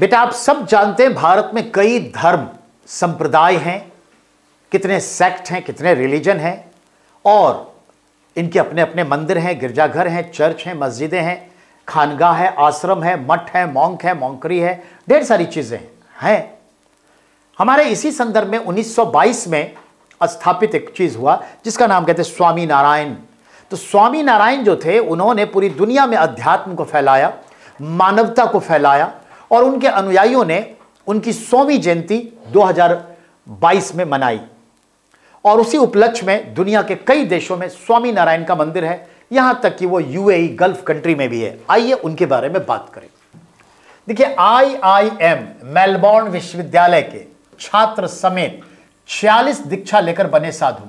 बेटा आप सब जानते हैं भारत में कई धर्म संप्रदाय हैं कितने सेक्ट हैं कितने रिलीजन हैं और इनके अपने अपने मंदिर हैं गिरजाघर हैं चर्च हैं मस्जिदें हैं खानगाह है आश्रम है मठ है मोंक है मोंकरी है ढेर सारी चीज़ें हैं हमारे इसी संदर्भ में 1922 में स्थापित एक चीज़ हुआ जिसका नाम कहते हैं स्वामी नारायण तो स्वामी नारायण जो थे उन्होंने पूरी दुनिया में अध्यात्म को फैलाया मानवता को फैलाया और उनके अनुयायियों ने उनकी सौवीं जयंती 2022 में मनाई और उसी उपलक्ष्य में दुनिया के कई देशों में स्वामी नारायण का मंदिर है यहां तक कि वो यूएई गल्फ कंट्री में भी है आइए उनके बारे में बात करें देखिए आई आई एम मेलबोर्न विश्वविद्यालय के छात्र समेत छियालीस दीक्षा लेकर बने साधु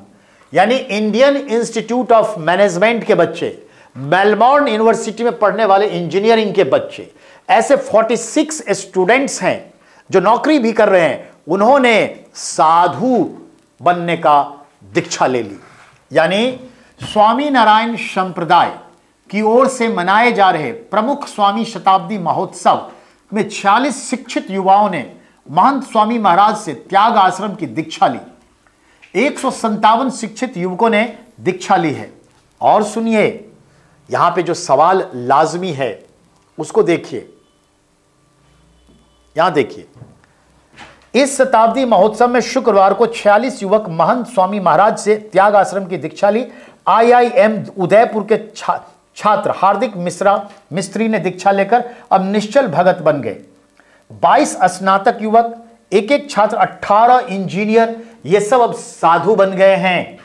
यानी इंडियन इंस्टीट्यूट ऑफ मैनेजमेंट के बच्चे मेलबॉर्न यूनिवर्सिटी में पढ़ने वाले इंजीनियरिंग के बच्चे ऐसे 46 स्टूडेंट्स हैं जो नौकरी भी कर रहे हैं उन्होंने साधु बनने का दीक्षा ले ली यानी स्वामी नारायण संप्रदाय की ओर से मनाए जा रहे प्रमुख स्वामी शताब्दी महोत्सव में छियालीस शिक्षित युवाओं ने महंत स्वामी महाराज से त्याग आश्रम की दीक्षा ली एक शिक्षित युवकों ने दीक्षा ली है और सुनिए यहां पे जो सवाल लाजमी है उसको देखिए यहां देखिए इस शताब्दी महोत्सव में शुक्रवार को 46 युवक महंत स्वामी महाराज से त्याग आश्रम की दीक्षा ली आईआईएम उदयपुर के छात्र छात्र हार्दिक मिश्रा मिस्त्री ने दीक्षा लेकर अब निश्चल भगत बन गए 22 स्नातक युवक एक एक छात्र 18 इंजीनियर ये सब अब साधु बन गए हैं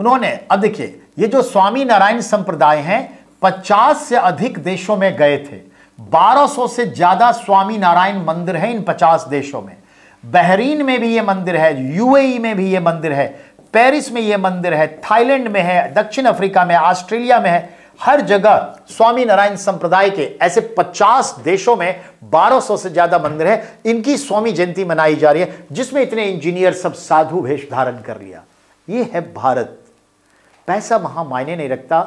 उन्होंने अब देखिए ये जो स्वामी नारायण संप्रदाय हैं 50 से अधिक देशों में गए थे 1200 से ज्यादा स्वामी नारायण मंदिर हैं इन 50 देशों में बहरीन में भी ये मंदिर है यूएई में भी ये मंदिर है पेरिस में ये मंदिर है थाईलैंड में है दक्षिण अफ्रीका में ऑस्ट्रेलिया में है हर जगह स्वामी नारायण संप्रदाय के ऐसे 50 देशों में 1200 से ज्यादा मंदिर है इनकी स्वामी जयंती मनाई जा रही है जिसमें इतने इंजीनियर सब साधु भेष धारण कर लिया ये है भारत पैसा वहाँ मायने नहीं रखता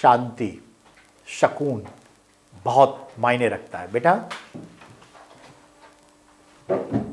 शांति शकून बहुत मायने रखता है बेटा